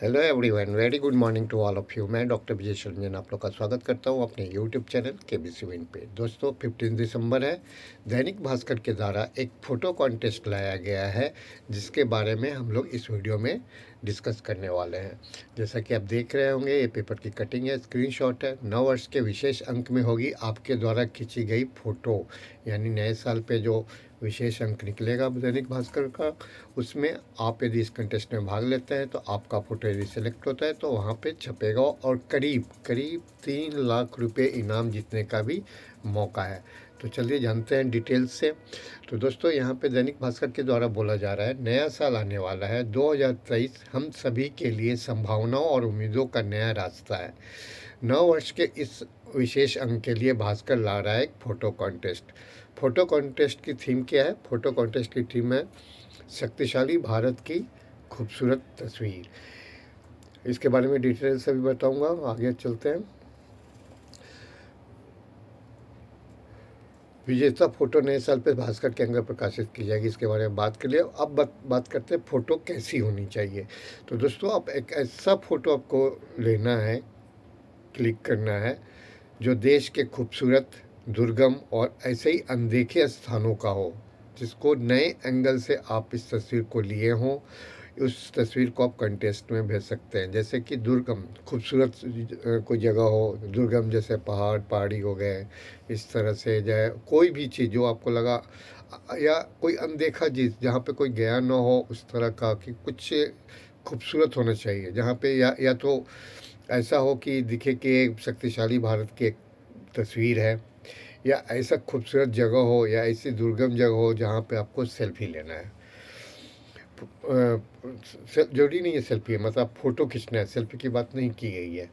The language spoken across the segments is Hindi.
hello everyone very good morning to all of you मैं डॉक्टर विजय रंजन आप लोग का स्वागत करता हूं अपने यूट्यूब चैनल के बी सी पे दोस्तों फिफ्टीन दिसंबर है दैनिक भास्कर के द्वारा एक फ़ोटो कॉन्टेस्ट लाया गया है जिसके बारे में हम लोग इस वीडियो में डिस्कस करने वाले हैं जैसा कि आप देख रहे होंगे ये पेपर की कटिंग है स्क्रीनशॉट है नव वर्ष के विशेष अंक में होगी आपके द्वारा खींची गई फ़ोटो यानी नए साल पे जो विशेष अंक निकलेगा दैनिक भास्कर का उसमें आप यदि इस कंटेस्ट में भाग लेते हैं तो आपका फ़ोटो यदि सेलेक्ट होता है तो वहाँ पर छपेगा और करीब करीब तीन लाख रुपये इनाम जीतने का भी मौका है तो चलिए जानते हैं डिटेल्स से तो दोस्तों यहाँ पे दैनिक भास्कर के द्वारा बोला जा रहा है नया साल आने वाला है 2023 हम सभी के लिए संभावनाओं और उम्मीदों का नया रास्ता है नौ वर्ष के इस विशेष अंक के लिए भास्कर ला रहा है एक फ़ोटो कॉन्टेस्ट फ़ोटो कॉन्टेस्ट की थीम क्या है फ़ोटो कॉन्टेस्ट की थीम है शक्तिशाली भारत की खूबसूरत तस्वीर इसके बारे में डिटेल से भी बताऊँगा आगे चलते हैं विजेता फोटो नए साल पर भास्कर के अंदर प्रकाशित की जाएगी इसके बारे में बात कर लिया अब बात बात करते हैं फ़ोटो कैसी होनी चाहिए तो दोस्तों आप एक ऐसा फ़ोटो आपको लेना है क्लिक करना है जो देश के खूबसूरत दुर्गम और ऐसे ही अनदेखे स्थानों का हो जिसको नए एंगल से आप इस तस्वीर को लिए हों उस तस्वीर को आप कंटेस्ट में भेज सकते हैं जैसे कि दुर्गम खूबसूरत कोई जगह हो दुर्गम जैसे पहाड़ पहाड़ी हो गए इस तरह से जो है कोई भी चीज़ जो आपको लगा या कोई अनदेखा चीज़ जहाँ पे कोई गया ना हो उस तरह का कि कुछ खूबसूरत होना चाहिए जहाँ पे या या तो ऐसा हो कि दिखे कि एक शक्तिशाली भारत की एक तस्वीर है या ऐसा खूबसूरत जगह हो या ऐसी दुर्गम जगह हो जहाँ पे आपको सेल्फी लेना है जरूरी नहीं है सेल्फी मतलब आप फ़ोटो खींचना है सेल्फी की बात नहीं की गई है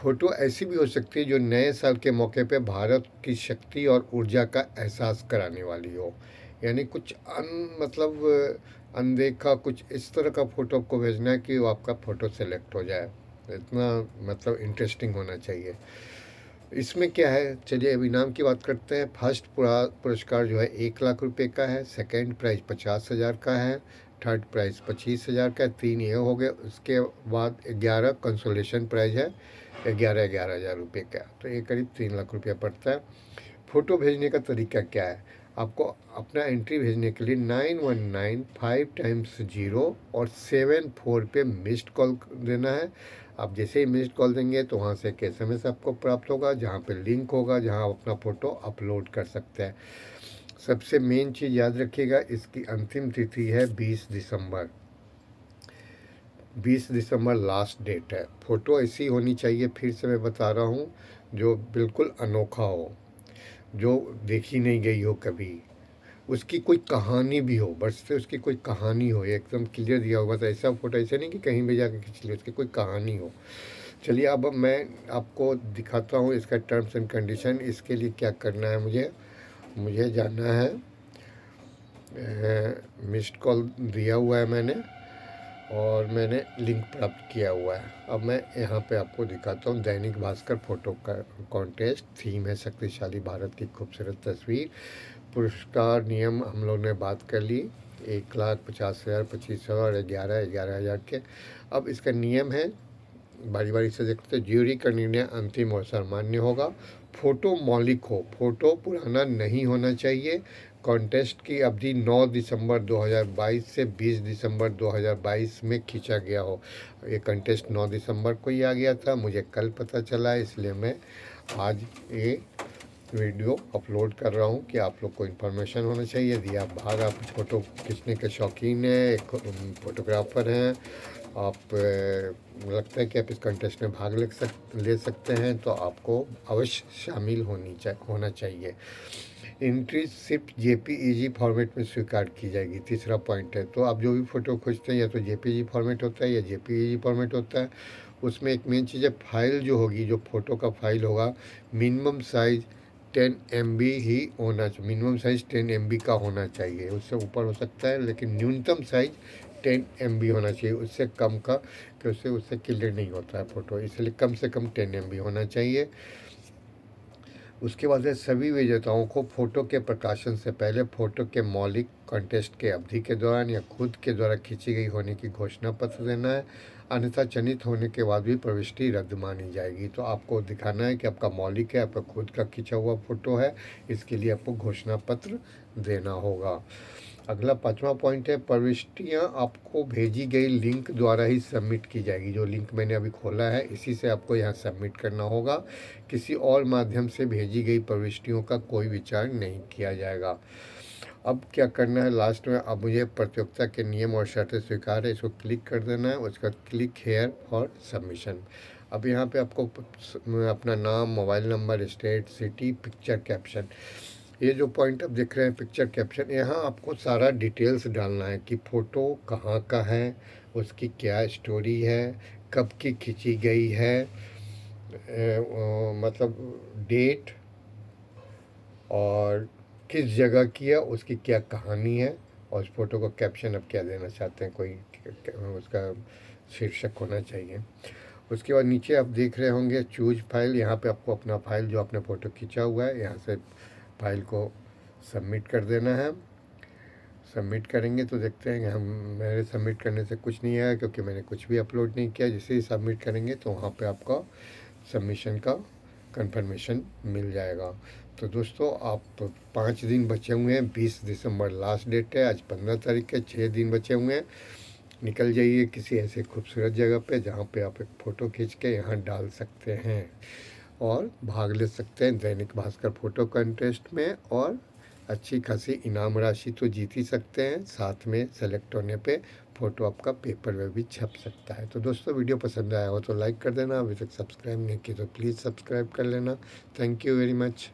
फ़ोटो ऐसी भी हो सकती है जो नए साल के मौके पे भारत की शक्ति और ऊर्जा का एहसास कराने वाली हो यानी कुछ अन मतलब अनदेखा कुछ इस तरह का फ़ोटो आपको भेजना है कि वो आपका फ़ोटो सेलेक्ट हो जाए इतना मतलब इंटरेस्टिंग होना चाहिए इसमें क्या है चलिए अब इनाम की बात करते हैं फर्स्ट पुरस्कार जो है एक लाख रुपए का है सेकंड प्राइज पचास हज़ार का है थर्ड प्राइज़ पच्चीस हज़ार का तीन ये हो गए उसके बाद ग्यारह कंसोलेशन प्राइज़ है ग्यारह ग्यारह हज़ार रुपये का तो ये करीब तीन लाख रुपया पड़ता है फ़ोटो भेजने का तरीका क्या है आपको अपना एंट्री भेजने के लिए nine one nine five times zero और सेवन फोर पे मिस्ड कॉल देना है आप जैसे ही मिस्ड कॉल देंगे तो वहाँ से एक एस आपको प्राप्त होगा जहाँ पर लिंक होगा जहाँ आप अपना फ़ोटो अपलोड कर सकते हैं सबसे मेन चीज़ याद रखिएगा इसकी अंतिम तिथि है 20 दिसंबर 20 दिसंबर लास्ट डेट है फ़ोटो ऐसी होनी चाहिए फिर से मैं बता रहा हूँ जो बिल्कुल अनोखा हो जो देखी नहीं गई हो कभी उसकी कोई कहानी भी हो बस से उसकी कोई कहानी हो एकदम क्लियर दिया हो बस ऐसा फ़ोटो ऐसे नहीं कि कहीं भी जाकर खींच लिया उसकी कोई कहानी हो चलिए अब मैं आपको दिखाता हूँ इसका टर्म्स एंड कंडीशन इसके लिए क्या करना है मुझे मुझे जाना है मिस्ड कॉल दिया हुआ है मैंने और मैंने लिंक प्राप्त किया हुआ है अब मैं यहाँ पे आपको दिखाता हूँ दैनिक भास्कर फोटो का कॉन्टेस्ट थीम है शक्तिशाली भारत की खूबसूरत तस्वीर पुरस्कार नियम हम लोग ने बात कर ली एक लाख पचास हज़ार पच्चीस हज़ार और ग्यारह ग्यारह हज़ार के अब इसका नियम है बारी बारी से देखते ज्यूरी का निर्णय अंतिम और सामान्य होगा फ़ोटो मौलिक हो फोटो पुराना नहीं होना चाहिए कॉन्टेस्ट की अवधि 9 दिसंबर 2022 से 20 दिसंबर 2022 में खींचा गया हो ये कंटेस्ट 9 दिसंबर को ही आ गया था मुझे कल पता चला इसलिए मैं आज ये वीडियो अपलोड कर रहा हूँ कि आप लोग को इन्फॉर्मेशन होना चाहिए यदि आप बाहर आप फ़ोटो खींचने के शौकीन हैं एक फ़ोटोग्राफ़र हैं आप लगता है कि आप इस कंटेस्ट में भाग ले सक ले सकते हैं तो आपको अवश्य शामिल होनी चा, होना चाहिए इंट्री सिर्फ जेपीईजी फॉर्मेट e में स्वीकार की जाएगी तीसरा पॉइंट है तो आप जो भी फ़ोटो खोजते हैं या तो जे फॉर्मेट e होता है या जे फॉर्मेट e होता है उसमें एक मेन चीज़ है फाइल जो होगी जो फ़ोटो का फाइल होगा मिनिमम साइज़ टेन एम ही होना मिनिमम साइज़ टेन एम का होना चाहिए उससे ऊपर हो सकता है लेकिन न्यूनतम साइज़ टेन एम होना चाहिए उससे कम का कि उससे उससे क्लियर नहीं होता है फ़ोटो इसलिए कम से कम टेन एम होना चाहिए उसके बाद सभी विजेताओं को फ़ोटो के प्रकाशन से पहले फ़ोटो के मौलिक कॉन्टेस्ट के अवधि के दौरान या खुद के द्वारा खींची गई होने की घोषणा पत्र देना है अन्यथा चनित होने के बाद भी प्रविष्टि रद्द मानी जाएगी तो आपको दिखाना है कि आपका मौलिक है आपका खुद का खींचा हुआ फ़ोटो है इसके लिए आपको घोषणा पत्र देना होगा अगला पाँचवा पॉइंट है प्रविष्टियाँ आपको भेजी गई लिंक द्वारा ही सबमिट की जाएगी जो लिंक मैंने अभी खोला है इसी से आपको यहाँ सबमिट करना होगा किसी और माध्यम से भेजी गई प्रविष्टियों का कोई विचार नहीं किया जाएगा अब क्या करना है लास्ट में अब मुझे प्रतियोगिता के नियम और शर्तें स्वीकार है इसको क्लिक कर देना है उसका क्लिक हेयर फॉर सबमिशन अब यहाँ पे आपको अपना नाम mobile number state city picture caption ये जो पॉइंट आप देख रहे हैं पिक्चर कैप्शन यहाँ आपको सारा डिटेल्स डालना है कि फ़ोटो कहाँ का है उसकी क्या स्टोरी है कब की खींची गई है ए, ओ, मतलब डेट और किस जगह की है उसकी क्या कहानी है और उस फ़ोटो को कैप्शन आप क्या देना चाहते हैं कोई उसका शीर्षक होना चाहिए उसके बाद नीचे आप देख रहे होंगे चूज फाइल यहाँ पे आपको अपना फाइल जो आपने फ़ोटो खींचा हुआ है यहाँ से फाइल को सबमिट कर देना है सबमिट करेंगे तो देखते हैं कि हम मेरे सबमिट करने से कुछ नहीं आया क्योंकि मैंने कुछ भी अपलोड नहीं किया जैसे ही सबमिट करेंगे तो वहाँ पे आपका सबमिशन का कंफर्मेशन मिल जाएगा तो दोस्तों आप पाँच दिन बचे हुए हैं बीस दिसंबर लास्ट डेट है आज पंद्रह तारीख के छः दिन बचे हुए हैं निकल जाइए किसी ऐसे खूबसूरत जगह पे जहाँ पे आप एक फ़ोटो खींच के यहाँ डाल सकते हैं और भाग ले सकते हैं दैनिक भास्कर फोटो कंटेस्ट में और अच्छी खासी इनाम राशि तो जीत ही सकते हैं साथ में सेलेक्ट होने पे फ़ोटो आपका पेपर में भी छप सकता है तो दोस्तों वीडियो पसंद आया हो तो लाइक कर देना अभी तक सब्सक्राइब नहीं किया तो प्लीज़ सब्सक्राइब कर लेना थैंक यू वेरी मच